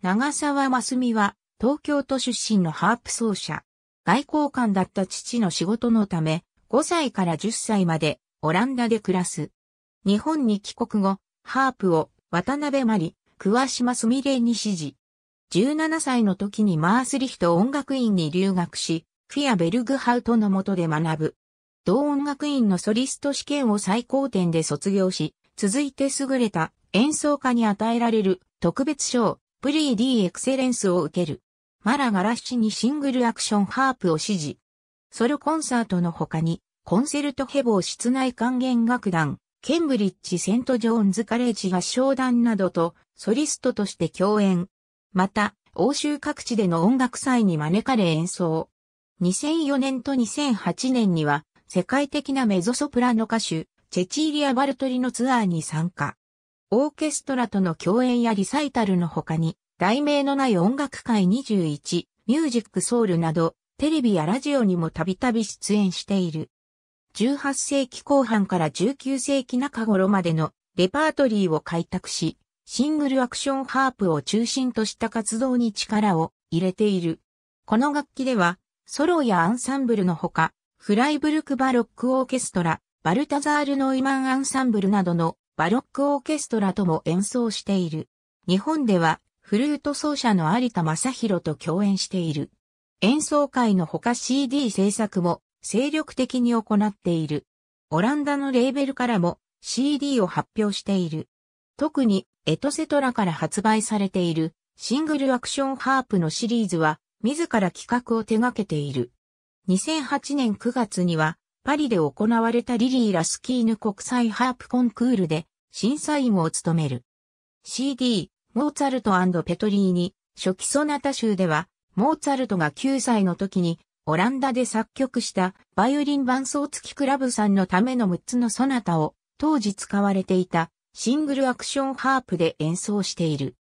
長沢真澄は、東京都出身のハープ奏者。外交官だった父の仕事のため、5歳から10歳までオランダで暮らす。日本に帰国後、ハープを渡辺真理、桑島すみれに指示。17歳の時にマースリヒト音楽院に留学し、フィアベルグハウトの下で学ぶ。同音楽院のソリスト試験を最高点で卒業し、続いて優れた演奏家に与えられる特別賞、プリーディエクセレンスを受ける。マラガラッシにシングルアクションハープを支持。ソロコンサートの他に、コンセルトヘボー室内管弦楽団、ケンブリッジセントジョーンズカレッジ合唱団などと、ソリストとして共演。また、欧州各地での音楽祭に招かれ演奏。2004年と2008年には、世界的なメゾソプラノ歌手、チェチーリア・バルトリのツアーに参加。オーケストラとの共演やリサイタルの他に、題名のない音楽会21、ミュージックソウルなど、テレビやラジオにもたびたび出演している。18世紀後半から19世紀中頃までのレパートリーを開拓し、シングルアクションハープを中心とした活動に力を入れている。この楽器では、ソロやアンサンブルのほか、フライブルクバロックオーケストラ、バルタザール・ノイマンアンサンブルなどのバロックオーケストラとも演奏している。日本ではフルート奏者の有田正宏と共演している。演奏会のほか CD 制作も精力的に行っている。オランダのレーベルからも CD を発表している。特にエトセトラから発売されているシングルアクションハープのシリーズは自ら企画を手掛けている。2008年9月にはパリで行われたリリー・ラスキーヌ国際ハープコンクールで審査員を務める。CD、モーツァルトペトリーニ、初期ソナタ集では、モーツァルトが9歳の時にオランダで作曲したバイオリン伴奏付きクラブさんのための6つのソナタを当時使われていたシングルアクションハープで演奏している。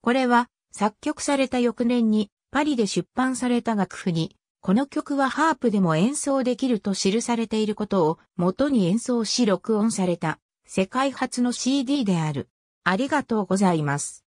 これは作曲された翌年にパリで出版された楽譜にこの曲はハープでも演奏できると記されていることを元に演奏し録音された世界初の CD である。ありがとうございます。